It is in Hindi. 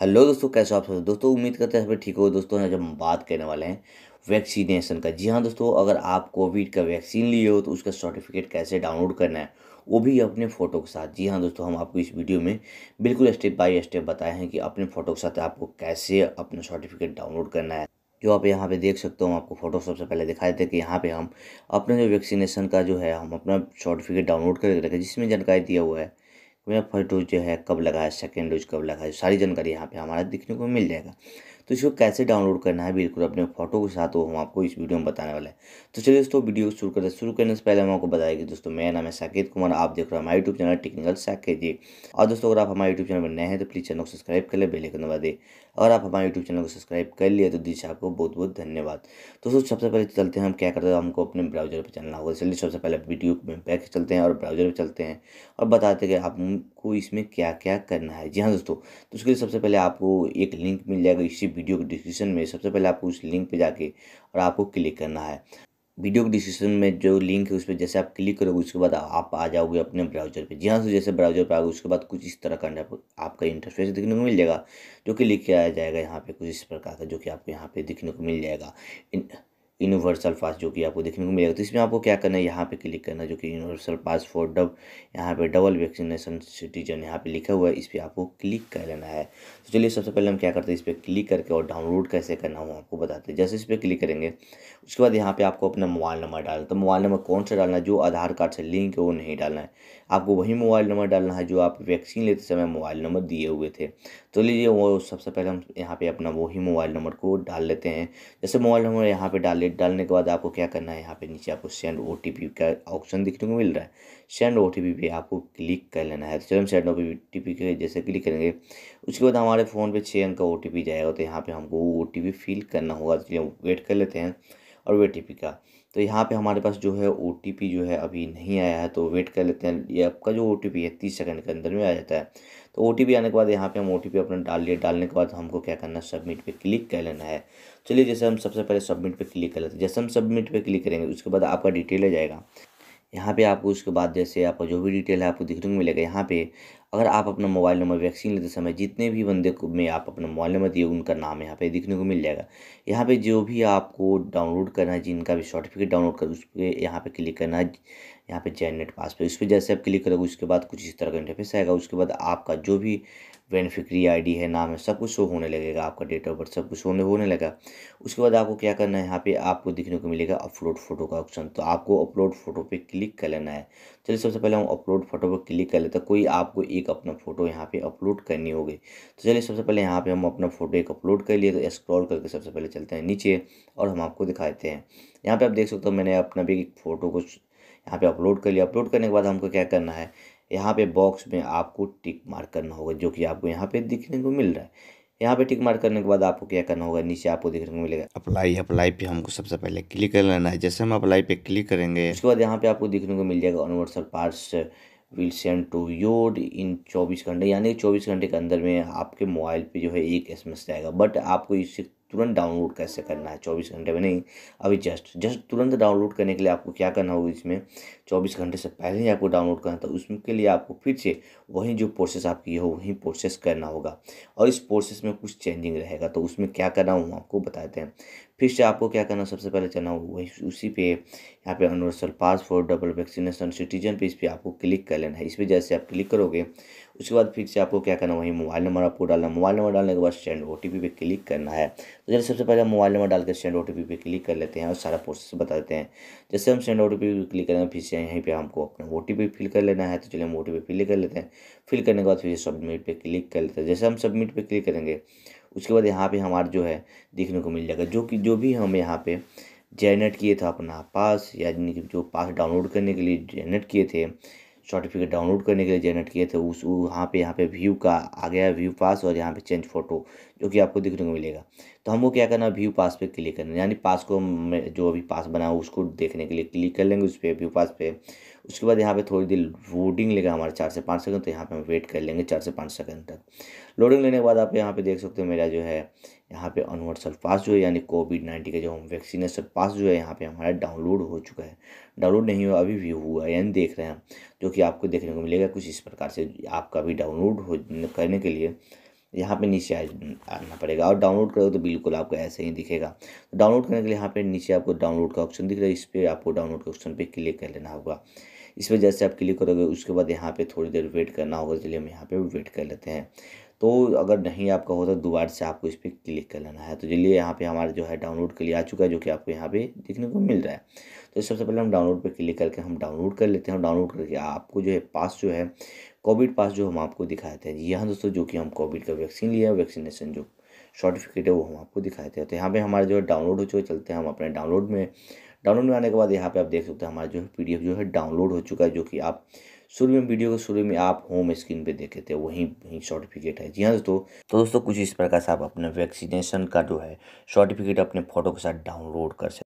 हेलो दोस्तों कैसे आप सब दोस्तों उम्मीद करते हैं सभी ठीक हो दोस्तों आज हम बात करने वाले हैं वैक्सीनेशन का जी हाँ दोस्तों अगर आप कोविड का वैक्सीन लिए हो तो उसका सर्टिफिकेट कैसे डाउनलोड करना है वो भी अपने फ़ोटो के साथ जी हाँ दोस्तों हम आपको इस वीडियो में बिल्कुल स्टेप बाय स्टेप बताए हैं कि अपने फ़ोटो के साथ आपको कैसे अपना सर्टिफिकेट डाउनलोड करना है जो आप यहाँ पे देख सकते हो हम आपको फ़ोटो सबसे पहले दिखा देते हैं कि यहाँ पे हम अपने जो वैक्सीनेशन का जो है हम अपना सर्टिफिकेट डाउनलोड करके रखें जिसमें जानकारी दिया हुआ है या फर्स्ट डोज जो है कब लगा है सेकेंड डोज कब लगा है सारी जानकारी यहाँ पे हमारा देखने को मिल जाएगा तो इसको कैसे डाउनलोड करना है बिल्कुल अपने फोटो के साथ वो हम आपको इस वीडियो में बताने वाला है तो चलिए दोस्तों वीडियो शुरू करते शुरू करने से पहले हम आपको बताएंगे दोस्तों मेरा नाम है साकेत कुमार आप देख रहे हैं हमारे YouTube channel technical Saket ji और दोस्तों अगर आप हमारे यूट्यूब चैनल पर नए हैं तो प्लीज़ चैनल को सब्सक्राइब कर ले बेलेकन दबा दे अगर आप हमारे यूट्यूब चैनल को सब्सक्राइब कर लिया तो दीजिए आपको बहुत बहुत धन्यवाद तो दोस्तों सबसे पहले तो चलते हैं हम क्या करते हैं हमको अपने ब्राउजर पर चलना होगा चलिए सबसे पहले वीडियो में बैक चलते हैं और ब्राउजर पर चलते हैं और बताते हैं कि आपको इसमें क्या क्या करना है जी हाँ दोस्तों तो उसके लिए सबसे पहले आपको एक लिंक मिल जाएगा इसी वीडियो के डिस्क्रिप्शन में सबसे पहले आपको उस लिंक पे जाके और आपको क्लिक करना है वीडियो के डिस्क्रिप्शन में जो लिंक है उस पर जैसे आप क्लिक करोगे उसके बाद आप आ जाओगे अपने ब्राउजर पे जहाँ से जैसे ब्राउजर पे आओगे उसके बाद कुछ इस तरह का आपका इंटरफेस देखने को मिल जाएगा जो कि लिख के आया जाएगा यहाँ पे कुछ इस प्रकार का जो कि आपको यहाँ पे देखने को मिल जाएगा यूनिवर्सल पास जो कि आपको देखने को मिलेगा तो इसमें आपको क्या करना है यहाँ पे क्लिक करना है जो कि यूनिवर्सल पास फॉर डब यहाँ पे डबल वैक्सीनेशन सिटीजन यहाँ पे लिखा हुआ है इस पर आपको क्लिक कर लेना है तो चलिए सबसे पहले हम क्या करते हैं इस पर क्लिक करके और डाउनलोड कैसे करना हो आपको बताते हैं जैसे इस पर क्लिक करेंगे उसके बाद यहाँ पर आपको अपना मोबाइल नंबर डालना तो मोबाइल नंबर कौन सा डालना है जो आधार कार्ड से लिंक है वो नहीं डालना है आपको वही मोबाइल नंबर डालना है जो आप वैक्सीन लेते समय मोबाइल नंबर दिए हुए थे तो लीजिए वो सबसे पहले हम यहाँ पर अपना वही मोबाइल नंबर को डाल लेते हैं जैसे मोबाइल नंबर यहाँ पर डाल वॉलेट डालने के बाद आपको क्या करना है यहाँ पे नीचे आपको सेंड ओ का ऑप्शन देखने को मिल रहा है सेंड ओ टी पे आपको क्लिक कर लेना है तो चलो सेंड ओ टी के जैसे क्लिक करेंगे उसके बाद हमारे फ़ोन पे छः अंक का ओ जाएगा तो यहाँ पर हमको वो ओ फिल करना होगा तो चलिए वेट कर लेते हैं और ओ का तो यहाँ पे हमारे पास जो है ओ जो है अभी नहीं आया है तो वेट कर लेते हैं ये आपका जो ओ है तीस सेकंड के अंदर में आ जाता है तो ओ आने के बाद यहाँ पे हम ओ अपना डाल लिए डालने के बाद हमको क्या करना है सबमिट पे क्लिक कर लेना है चलिए जैसे हम सबसे पहले सबमिट पे क्लिक कर लेते हैं जैसे हम सबमिट पे क्लिक करेंगे उसके बाद आपका डिटेल आ जाएगा यहाँ पे आपको उसके बाद जैसे आपको जो भी डिटेल है आपको दिखने को मिलेगा यहाँ पे अगर आप अपना मोबाइल नंबर वैक्सीन लेते समय जितने भी बंदे को में आप अपना मोबाइल नंबर दिए उनका नाम यहाँ पे देखने को मिल जाएगा यहाँ पे जो भी आपको डाउनलोड करना है जिनका भी सर्टिफिकेट डाउनलोड कर उस पर यहाँ पर क्लिक करना है यहाँ पे जेनेट पास पे उस पर जैसे आप क्लिक करोगे उसके बाद कुछ इस तरह का इंटरफेस आएगा उसके बाद आपका जो भी बेनिफिक्री आईडी है नाम है सब कुछ शो होने लगेगा आपका डेट ऑफ बर्थ सब कुछ होने होने लगा उसके बाद आपको क्या करना है यहाँ पे आपको दिखने को मिलेगा अपलोड फोटो का ऑप्शन तो आपको अपलोड फोटो पे क्लिक कर लेना है चलिए सबसे पहले हम अपलोड फोटो पर क्लिक कर लेते हैं कोई आपको एक अपना फ़ोटो यहाँ पर अपलोड करनी होगी तो चलिए सबसे पहले यहाँ पर हम अपना फ़ोटो एक अपलोड कर लिए तो स्क्रॉल करके सबसे पहले चलते हैं नीचे और हम आपको दिखाते हैं यहाँ पर आप देख सकते हो मैंने अपना भी एक फ़ोटो को यहाँ पे अपलोड कर लिया अपलोड करने के बाद हमको क्या करना है यहाँ पे बॉक्स में आपको टिक मार्क करना होगा जो कि आपको यहाँ पे दिखने को मिल रहा है यहाँ पे टिक मार्क करने के बाद आपको क्या करना होगा नीचे आपको देखने को मिलेगा अप्लाई अप्लाई पे हमको सबसे पहले क्लिक कर लेना है जैसे हम अप्लाई पे क्लिक करेंगे उसके बाद यहाँ पे आपको देखने को मिल जाएगा universal parts will send to your इन चौबीस घंटे यानी चौबीस घंटे के अंदर में आपके मोबाइल पे जो है एक एस एम एस जाएगा बट आपको इससे तुरंत डाउनलोड कैसे करना है चौबीस घंटे में नहीं अभी जस्ट जस्ट तुरंत डाउनलोड करने के लिए आपको क्या करना होगा इसमें चौबीस घंटे से पहले ही आपको डाउनलोड करना था तो उसके लिए आपको फिर से वही जो प्रोसेस आप किए हो वही प्रोसेस करना होगा और इस प्रोसेस में कुछ चेंजिंग रहेगा तो उसमें क्या करना हो आपको बताते हैं फिर से आपको क्या करना सबसे पहले चलना वही उसी पे यहाँ पे universal passport double vaccination citizen पे इस पर आपको क्लिक कर लेना है इस पर जैसे आप क्लिक करोगे उसके बाद फिर से आपको क्या करना वही मोबाइल नंबर आपको डालना मोबाइल नंबर डालने के बाद सेंड ओ टी पे क्लिक करना है तो जैसे सबसे पहले मोबाइल नंबर डाल के सेंड ओ टी पे क्लिक कर लेते हैं और सारा प्रोसेस बता देते हैं जैसे हम सेंड ओ टी पे क्लिक करेंगे फिर से यहीं पर हमको अपना ओ टी पी फिल कर लेना है तो चलिए हम ओ टी पी फिल कर लेते हैं फिल करने के बाद फिर सबमिट पर क्लिक कर लेते हैं जैसे हम सबमिट पर क्लिक करेंगे उसके बाद यहाँ पे हमारा जो है देखने को मिल जाएगा जो कि जो भी हम यहाँ पे जेनरेट किए था अपना पास यानी कि जो पास डाउनलोड करने के लिए जेनरेट किए थे सर्टिफिकेट डाउनलोड करने के लिए जेनरेट किए थे उस वहाँ पे यहाँ पे व्यू का आ गया व्यू पास और यहाँ पे चेंज फोटो जो कि आपको देखने को मिलेगा तो हमको क्या करना व्यू पास पे क्लिक करना यानी पास को जो अभी पास बना हो उसको देखने के लिए क्लिक कर लेंगे उस पर व्यू पास पे उसके बाद यहाँ पे थोड़ी देर लोडिंग लेगा हमारा चार से पाँच सेकंड तो यहाँ पे हम वेट कर लेंगे चार से पाँच सेकंड तक लोडिंग लेने के बाद आप यहाँ पे देख सकते हो मेरा जो है यहाँ पे अनवर्सल पास जो है यानी कोविड नाइन्टीन का जो हम वैक्सीनेशन पास जो है यहाँ पे हमारा डाउनलोड हो चुका है डाउनलोड नहीं हुआ अभी व्यू हुआ यानी देख रहे हैं जो कि आपको देखने को मिलेगा कुछ इस प्रकार से आपका भी डाउनलोड हो करने के लिए यहाँ पे नीचे आना पड़ेगा और डाउनलोड करोगे तो बिल्कुल आपको ऐसे ही दिखेगा तो डाउनलोड करने के लिए यहाँ पे नीचे आपको डाउनलोड का ऑप्शन दिख रहा है इस पर आपको डाउनलोड के ऑप्शन पे क्लिक कर लेना होगा इस पर जैसे आप क्लिक करोगे उसके बाद यहाँ पे थोड़ी देर वेट करना होगा इसलिए हम यहाँ पे वेट कर लेते हैं तो अगर नहीं आपका होता तो दोबारा से आपको इस पर क्लिक कर लेना है तो चलिए यहाँ पे हमारे जो है डाउनलोड के लिए आ चुका है जो कि आपको यहाँ पे देखने को मिल रहा है तो सबसे पहले हम डाउनलोड पर क्लिक करके हम डाउनलोड कर लेते हैं डाउनलोड करके आपको जो है पास जो है कोविड पास जो हम आपको दिखाते हैं यहाँ दोस्तों जो कि हम कोविड का वैक्सीन लिया है वैक्सीनेशन जो सर्टिफिकेट है वो हम आपको दिखाते हैं तो यहाँ पर हमारे जो है डाउनलोड हो चुके चलते हैं हम अपने डाउनलोड में डाउनलोड में आने के बाद यहाँ पे आप देख सकते हैं हमारा जो है पी जो है डाउनलोड हो चुका है जो कि आप शुरू में वीडियो के शुरू में आप होम स्क्रीन पे देखे थे वहीं वहीं सर्टिफिकेट है जी हाँ दोस्तों तो दोस्तों कुछ इस प्रकार से आप अपने वैक्सीनेशन का जो है सर्टिफिकेट अपने फोटो के साथ डाउनलोड कर सकते